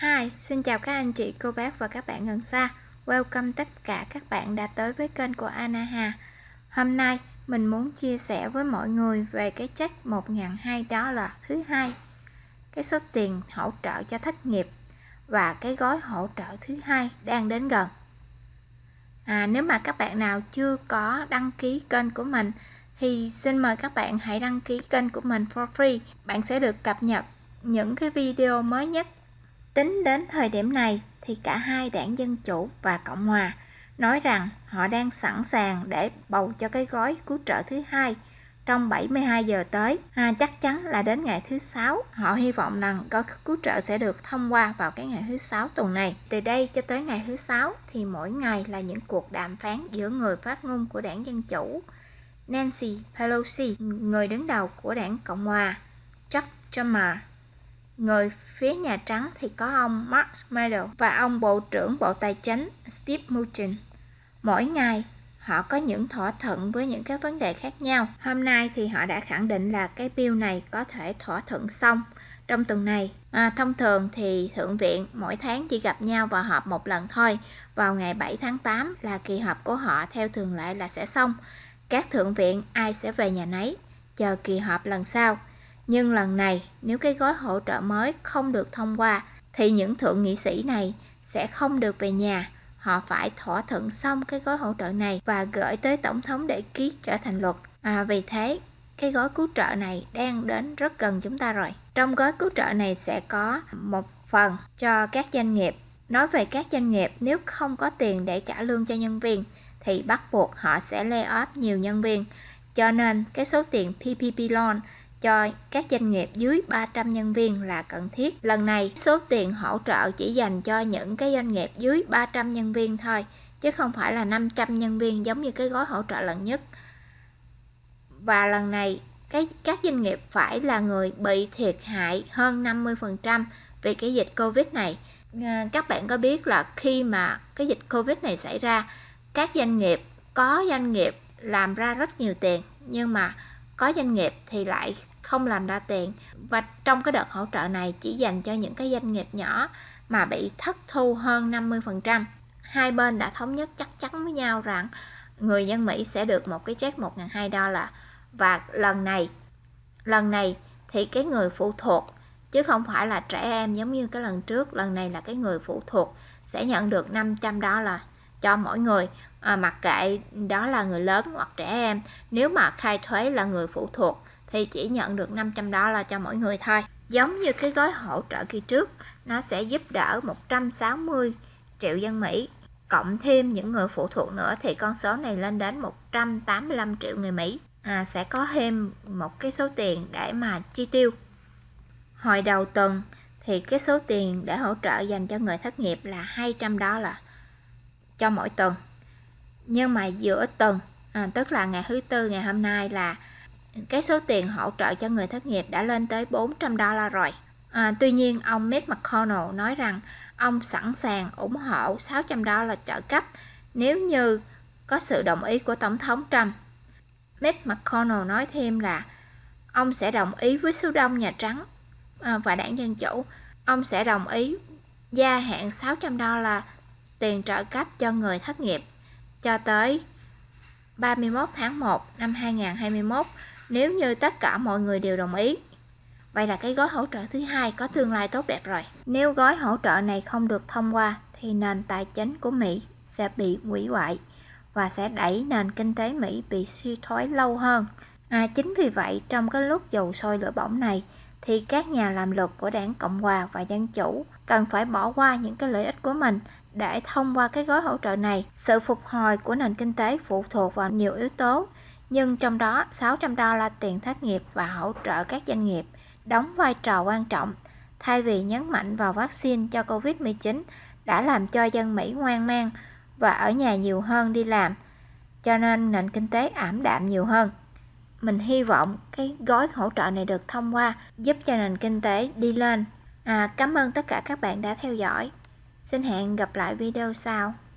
Hi, xin chào các anh chị, cô bác và các bạn gần xa Welcome tất cả các bạn đã tới với kênh của Anna Hà Hôm nay mình muốn chia sẻ với mọi người về cái check 1002 đó là thứ hai Cái số tiền hỗ trợ cho thất nghiệp và cái gói hỗ trợ thứ hai đang đến gần à, Nếu mà các bạn nào chưa có đăng ký kênh của mình thì xin mời các bạn hãy đăng ký kênh của mình for free Bạn sẽ được cập nhật những cái video mới nhất Tính đến thời điểm này thì cả hai đảng Dân Chủ và Cộng Hòa nói rằng họ đang sẵn sàng để bầu cho cái gói cứu trợ thứ hai trong 72 giờ tới. À, chắc chắn là đến ngày thứ sáu, họ hy vọng rằng gói cứu trợ sẽ được thông qua vào cái ngày thứ sáu tuần này. Từ đây cho tới ngày thứ sáu thì mỗi ngày là những cuộc đàm phán giữa người phát ngôn của đảng Dân Chủ Nancy Pelosi, người đứng đầu của đảng Cộng hòa, Chuck Schumer Người phía Nhà Trắng thì có ông Mark Meadow và ông Bộ trưởng Bộ Tài chính Steve Mnuchin. Mỗi ngày, họ có những thỏa thuận với những cái vấn đề khác nhau. Hôm nay thì họ đã khẳng định là cái bill này có thể thỏa thuận xong trong tuần này. À, thông thường thì Thượng viện mỗi tháng chỉ gặp nhau và họp một lần thôi. Vào ngày 7 tháng 8 là kỳ họp của họ theo thường lệ là sẽ xong. Các thượng viện ai sẽ về nhà nấy, chờ kỳ họp lần sau. Nhưng lần này, nếu cái gói hỗ trợ mới không được thông qua, thì những thượng nghị sĩ này sẽ không được về nhà. Họ phải thỏa thuận xong cái gói hỗ trợ này và gửi tới Tổng thống để ký trở thành luật. À, vì thế, cái gói cứu trợ này đang đến rất gần chúng ta rồi. Trong gói cứu trợ này sẽ có một phần cho các doanh nghiệp. Nói về các doanh nghiệp, nếu không có tiền để trả lương cho nhân viên, thì bắt buộc họ sẽ lay off nhiều nhân viên. Cho nên, cái số tiền PPP loan – cho các doanh nghiệp dưới 300 nhân viên là cần thiết. Lần này, số tiền hỗ trợ chỉ dành cho những cái doanh nghiệp dưới 300 nhân viên thôi, chứ không phải là 500 nhân viên giống như cái gói hỗ trợ lần nhất. Và lần này, cái, các doanh nghiệp phải là người bị thiệt hại hơn 50% vì cái dịch Covid này. À, các bạn có biết là khi mà cái dịch Covid này xảy ra, các doanh nghiệp, có doanh nghiệp làm ra rất nhiều tiền, nhưng mà có doanh nghiệp thì lại không làm ra tiền và trong cái đợt hỗ trợ này chỉ dành cho những cái doanh nghiệp nhỏ mà bị thất thu hơn 50%. Hai bên đã thống nhất chắc chắn với nhau rằng người dân Mỹ sẽ được một cái check 1.200 đô la và lần này lần này thì cái người phụ thuộc chứ không phải là trẻ em giống như cái lần trước lần này là cái người phụ thuộc sẽ nhận được 500 đó là cho mỗi người à, mặc kệ đó là người lớn hoặc trẻ em nếu mà khai thuế là người phụ thuộc thì chỉ nhận được 500 dollar cho mỗi người thôi. Giống như cái gói hỗ trợ kỳ trước, nó sẽ giúp đỡ 160 triệu dân Mỹ. Cộng thêm những người phụ thuộc nữa thì con số này lên đến 185 triệu người Mỹ. À, sẽ có thêm một cái số tiền để mà chi tiêu. Hồi đầu tuần thì cái số tiền để hỗ trợ dành cho người thất nghiệp là 200 dollar cho mỗi tuần. Nhưng mà giữa tuần, à, tức là ngày thứ tư ngày hôm nay là cái số tiền hỗ trợ cho người thất nghiệp đã lên tới 400 đô la rồi. À, tuy nhiên, ông Mitch McConnell nói rằng ông sẵn sàng ủng hộ 600 đô la trợ cấp nếu như có sự đồng ý của Tổng thống Trump. Mitch McConnell nói thêm là ông sẽ đồng ý với số đông Nhà Trắng à, và đảng Dân Chủ. Ông sẽ đồng ý gia hạn 600 đô la tiền trợ cấp cho người thất nghiệp cho tới 31 tháng 1 năm 2021 nếu như tất cả mọi người đều đồng ý. Vậy là cái gói hỗ trợ thứ hai có tương lai tốt đẹp rồi. Nếu gói hỗ trợ này không được thông qua thì nền tài chính của Mỹ sẽ bị hủy hoại và sẽ đẩy nền kinh tế Mỹ bị suy thoái lâu hơn. À, chính vì vậy trong cái lúc dầu sôi lửa bỏng này thì các nhà làm luật của đảng Cộng hòa và Dân chủ cần phải bỏ qua những cái lợi ích của mình để thông qua cái gói hỗ trợ này. Sự phục hồi của nền kinh tế phụ thuộc vào nhiều yếu tố nhưng trong đó 600 đô la tiền thất nghiệp và hỗ trợ các doanh nghiệp đóng vai trò quan trọng thay vì nhấn mạnh vào vaccine cho COVID-19 đã làm cho dân Mỹ hoang mang và ở nhà nhiều hơn đi làm, cho nên nền kinh tế ảm đạm nhiều hơn. Mình hy vọng cái gói hỗ trợ này được thông qua giúp cho nền kinh tế đi lên. À, cảm ơn tất cả các bạn đã theo dõi. Xin hẹn gặp lại video sau.